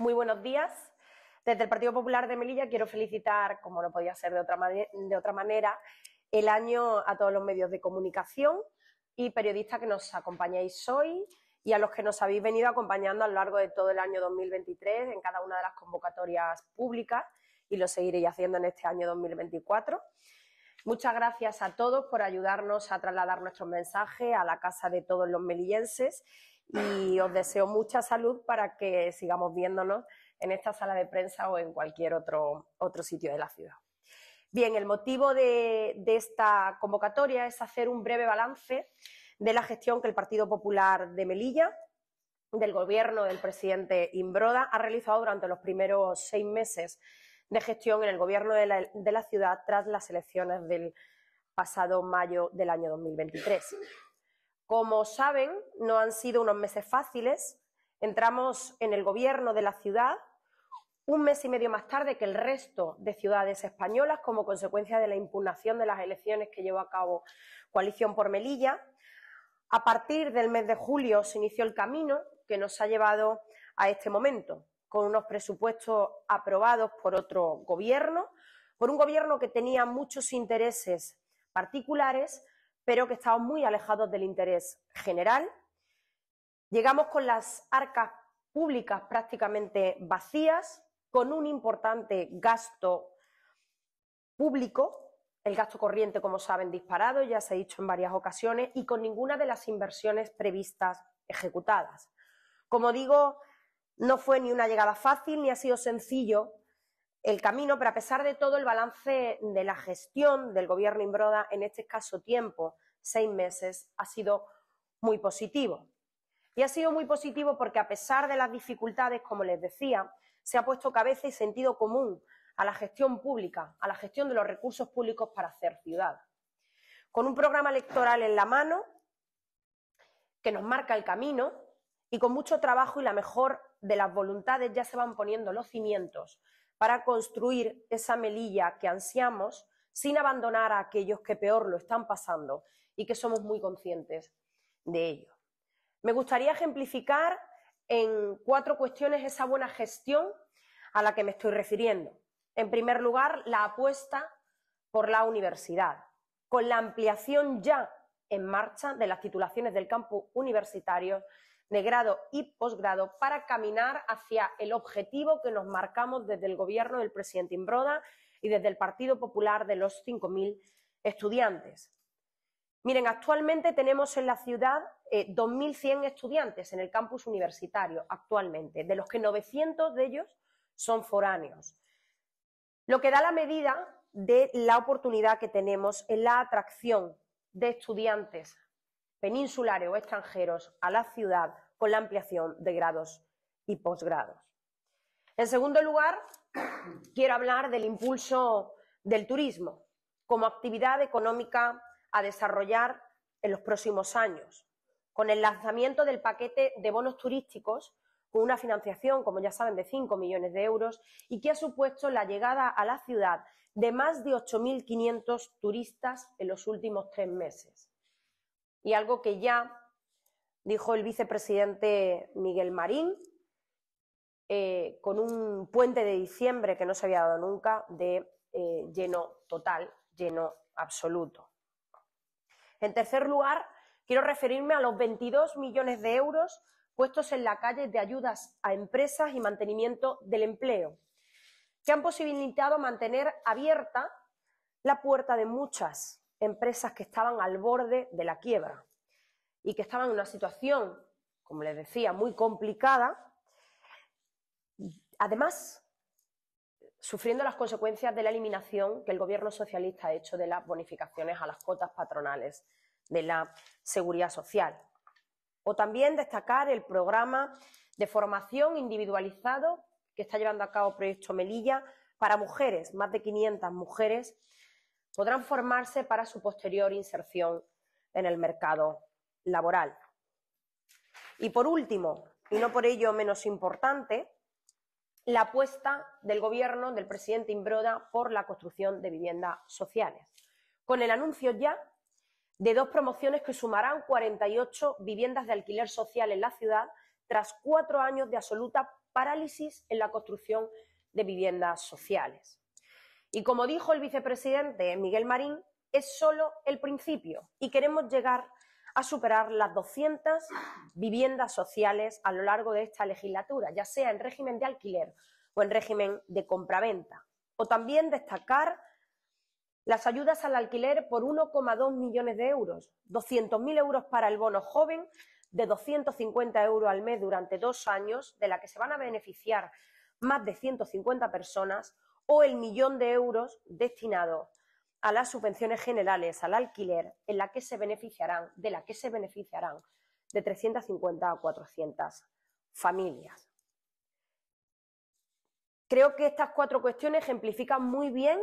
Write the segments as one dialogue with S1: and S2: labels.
S1: Muy buenos días. Desde el Partido Popular de Melilla quiero felicitar, como no podía ser de otra, manera, el año a todos los medios de comunicación y periodistas que nos acompañáis hoy y a los que nos habéis venido acompañando a lo largo de todo el año 2023 en cada una de las convocatorias públicas y lo seguiréis haciendo en este año 2024. Muchas gracias a todos por ayudarnos a trasladar nuestro mensaje a la casa de todos los melillenses y os deseo mucha salud para que sigamos viéndonos en esta sala de prensa o en cualquier otro, sitio de la ciudad. Bien, el motivo de, esta convocatoria es hacer un breve balance de la gestión que el Partido Popular de Melilla, del gobierno del presidente Imbroda, ha realizado durante los primeros seis meses de gestión en el gobierno de la ciudad tras las elecciones del pasado mayo del año 2023. Como saben, no han sido unos meses fáciles. Entramos en el gobierno de la ciudad un mes y medio más tarde que el resto de ciudades españolas como consecuencia de la impugnación de las elecciones que llevó a cabo Coalición por Melilla. A partir del mes de julio se inició el camino que nos ha llevado a este momento, con unos presupuestos aprobados por otro gobierno, por un gobierno que tenía muchos intereses particulares, pero que estamos muy alejados del interés general. Llegamos con las arcas públicas prácticamente vacías, con un importante gasto público, el gasto corriente, como saben, disparado, ya se ha dicho en varias ocasiones, y con ninguna de las inversiones previstas ejecutadas. Como digo, no fue ni una llegada fácil, ni ha sido sencillo el camino, pero a pesar de todo, el balance de la gestión del gobierno Imbroda en este escaso tiempo, seis meses, ha sido muy positivo. Y ha sido muy positivo porque a pesar de las dificultades, como les decía, se ha puesto cabeza y sentido común a la gestión pública, a la gestión de los recursos públicos para hacer ciudad. Con un programa electoral en la mano que nos marca el camino y con mucho trabajo y la mejor de las voluntades ya se van poniendo los cimientos para construir esa melilla que ansiamos sin abandonar a aquellos que peor lo están pasando y que somos muy conscientes de ello. Me gustaría ejemplificar en cuatro cuestiones esa buena gestión a la que me estoy refiriendo. En primer lugar, la apuesta por la universidad, con la ampliación ya en marcha de las titulaciones del campo universitario de grado y posgrado para caminar hacia el objetivo que nos marcamos desde el gobierno del presidente Imbroda y desde el Partido Popular de los 5.000 estudiantes. Miren, actualmente tenemos en la ciudad 2.100 eh, estudiantes en el campus universitario, actualmente, de los que 900 de ellos son foráneos. Lo que da la medida de la oportunidad que tenemos en la atracción de estudiantes peninsulares o extranjeros a la ciudad con la ampliación de grados y posgrados. En segundo lugar, quiero hablar del impulso del turismo como actividad económica a desarrollar en los próximos años, con el lanzamiento del paquete de bonos turísticos con una financiación, como ya saben, de 5 millones de euros y que ha supuesto la llegada a la ciudad de más de 8.500 turistas en los últimos tres meses y algo que ya dijo el vicepresidente Miguel Marín, eh, con un puente de diciembre que no se había dado nunca de eh, lleno total, lleno absoluto. En tercer lugar, quiero referirme a los 22 millones de euros puestos en la calle de ayudas a empresas y mantenimiento del empleo, que han posibilitado mantener abierta la puerta de muchas empresas que estaban al borde de la quiebra y que estaban en una situación, como les decía, muy complicada, además sufriendo las consecuencias de la eliminación que el gobierno socialista ha hecho de las bonificaciones a las cotas patronales de la seguridad social. O también destacar el programa de formación individualizado que está llevando a cabo Proyecto Melilla para mujeres, más de 500 mujeres podrán formarse para su posterior inserción en el mercado laboral. Y por último, y no por ello menos importante, la apuesta del gobierno del presidente Imbroda por la construcción de viviendas sociales, con el anuncio ya de dos promociones que sumarán 48 viviendas de alquiler social en la ciudad tras cuatro años de absoluta parálisis en la construcción de viviendas sociales. Y como dijo el vicepresidente Miguel Marín, es solo el principio y queremos llegar a superar las 200 viviendas sociales a lo largo de esta legislatura, ya sea en régimen de alquiler o en régimen de compraventa. O también destacar las ayudas al alquiler por 1,2 millones de euros, 200.000 euros para el bono joven de 250 euros al mes durante dos años, de la que se van a beneficiar más de 150 personas, o el millón de euros destinados a las subvenciones generales al alquiler, en la que se beneficiarán, de la que se beneficiarán de 350 a 400 familias. Creo que estas cuatro cuestiones ejemplifican muy bien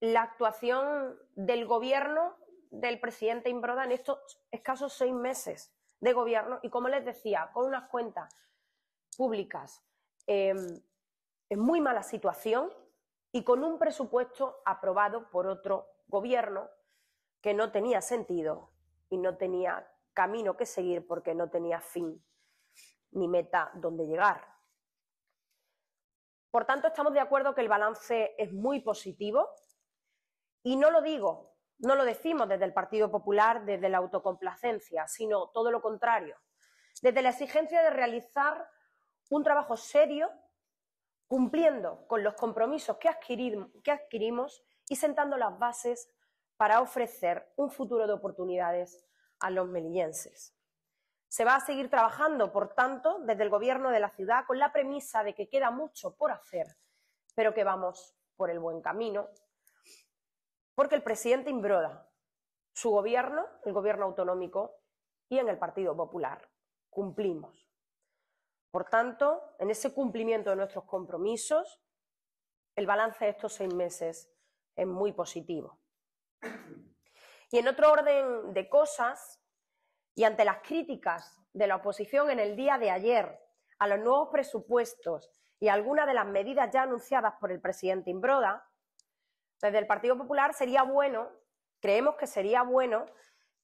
S1: la actuación del gobierno del presidente Imbroda en estos escasos seis meses de gobierno y, como les decía, con unas cuentas públicas eh, en muy mala situación, y con un presupuesto aprobado por otro gobierno que no tenía sentido y no tenía camino que seguir porque no tenía fin ni meta donde llegar. Por tanto, estamos de acuerdo que el balance es muy positivo y no lo digo, no lo decimos desde el Partido Popular, desde la autocomplacencia, sino todo lo contrario, desde la exigencia de realizar un trabajo serio cumpliendo con los compromisos que, adquirimos y sentando las bases para ofrecer un futuro de oportunidades a los melillenses. Se va a seguir trabajando, por tanto, desde el Gobierno de la ciudad con la premisa de que queda mucho por hacer, pero que vamos por el buen camino, porque el presidente Imbroda, su gobierno, el gobierno autonómico y en el Partido Popular cumplimos. Por tanto, en ese cumplimiento de nuestros compromisos, el balance de estos seis meses es muy positivo. Y en otro orden de cosas, y ante las críticas de la oposición en el día de ayer a los nuevos presupuestos y algunas de las medidas ya anunciadas por el presidente Imbroda, desde el Partido Popular sería bueno, creemos que sería bueno,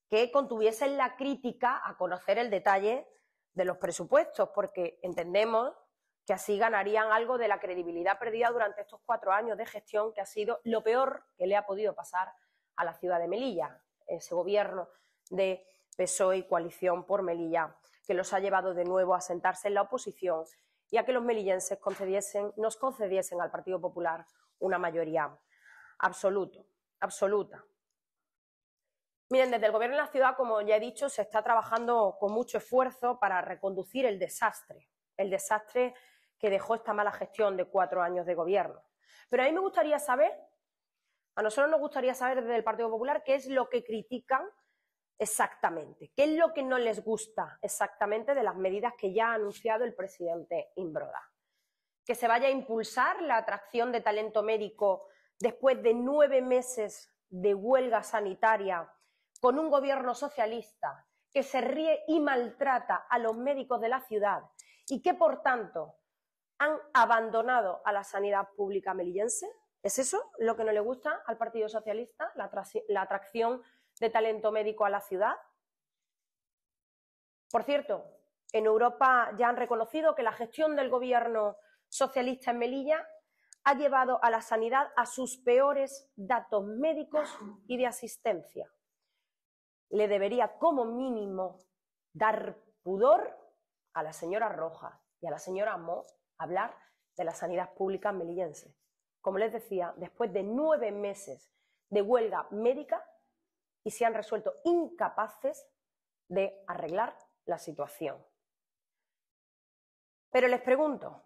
S1: que contuviesen la crítica a conocer el detalle de los presupuestos, porque entendemos que así ganarían algo de la credibilidad perdida durante estos cuatro años de gestión, que ha sido lo peor que le ha podido pasar a la ciudad de Melilla, ese gobierno de PSOE y coalición por Melilla, que los ha llevado de nuevo a sentarse en la oposición y a que los melillenses nos concediesen al Partido Popular una mayoría absoluto, absoluta. Miren, desde el Gobierno de la ciudad, como ya he dicho, se está trabajando con mucho esfuerzo para reconducir el desastre, el desastre que dejó esta mala gestión de cuatro años de gobierno. Pero a mí me gustaría saber, a nosotros nos gustaría saber desde el Partido Popular qué es lo que critican exactamente, qué es lo que no les gusta exactamente de las medidas que ya ha anunciado el presidente Imbroda. Que se vaya a impulsar la atracción de talento médico después de nueve meses de huelga sanitaria con un gobierno socialista que se ríe y maltrata a los médicos de la ciudad y que, por tanto, han abandonado a la sanidad pública melillense? ¿Es eso lo que no le gusta al Partido Socialista, la, la atracción de talento médico a la ciudad? Por cierto, en Europa ya han reconocido que la gestión del gobierno socialista en Melilla ha llevado a la sanidad a sus peores datos médicos y de asistencia le debería como mínimo dar pudor a la señora Rojas y a la señora Mo hablar de la sanidad pública melillense. Como les decía, después de nueve meses de huelga médica y se han resuelto incapaces de arreglar la situación. Pero les pregunto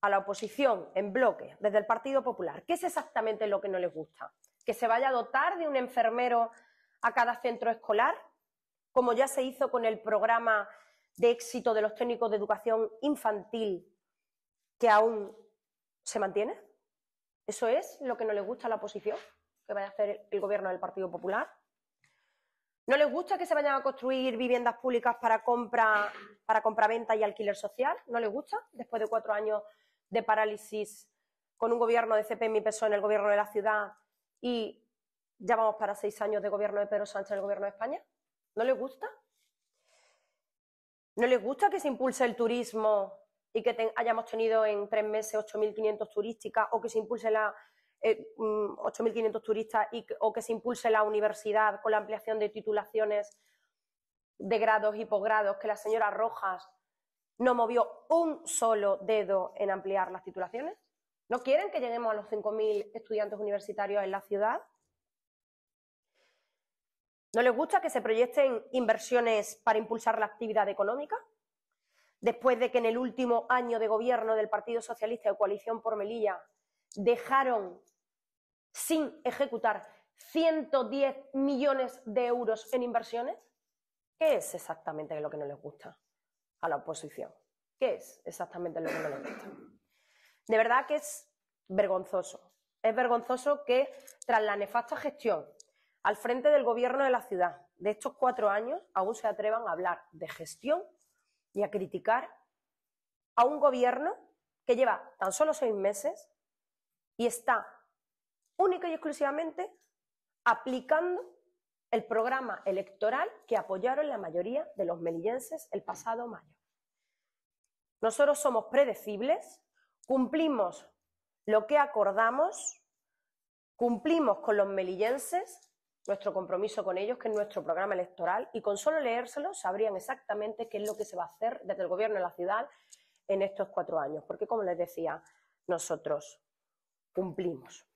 S1: a la oposición en bloque, desde el Partido Popular, ¿qué es exactamente lo que no les gusta? ¿Que se vaya a dotar de un enfermero a cada centro escolar, como ya se hizo con el programa de éxito de los técnicos de educación infantil que aún se mantiene? ¿Eso es lo que no les gusta a la oposición que vaya a hacer el gobierno del Partido Popular? ¿No les gusta que se vayan a construir viviendas públicas para compra, para compraventa y alquiler social? ¿No les gusta? Después de cuatro años de parálisis con un gobierno de CPM en PSOE en el gobierno de la ciudad y ya vamos para seis años de gobierno de Pedro Sánchez en el gobierno de España. ¿No les gusta? ¿No les gusta que se impulse el turismo y que hayamos tenido en tres meses 8.500 turísticas o que se impulse la 8.500 eh, mm, turistas o que se impulse la universidad con la ampliación de titulaciones de grados y posgrados, que la señora Rojas no movió un solo dedo en ampliar las titulaciones? ¿No quieren que lleguemos a los 5.000 estudiantes universitarios en la ciudad? ¿No les gusta que se proyecten inversiones para impulsar la actividad económica? Después de que en el último año de gobierno del Partido Socialista de Coalición por Melilla dejaron sin ejecutar 110 millones de euros en inversiones, ¿qué es exactamente lo que no les gusta a la oposición? ¿Qué es exactamente lo que no les gusta? De verdad que es vergonzoso. Es vergonzoso que tras la nefasta gestión al frente del gobierno de la ciudad de estos cuatro años aún se atrevan a hablar de gestión y a criticar a un gobierno que lleva tan solo seis meses y está única y exclusivamente aplicando el programa electoral que apoyaron la mayoría de los melillenses el pasado mayo. Nosotros somos predecibles, cumplimos lo que acordamos, cumplimos con los melillenses nuestro compromiso con ellos, que es nuestro programa electoral, y con solo leérselo sabrían exactamente qué es lo que se va a hacer desde el gobierno de la ciudad en estos cuatro años. Porque, como les decía, nosotros cumplimos.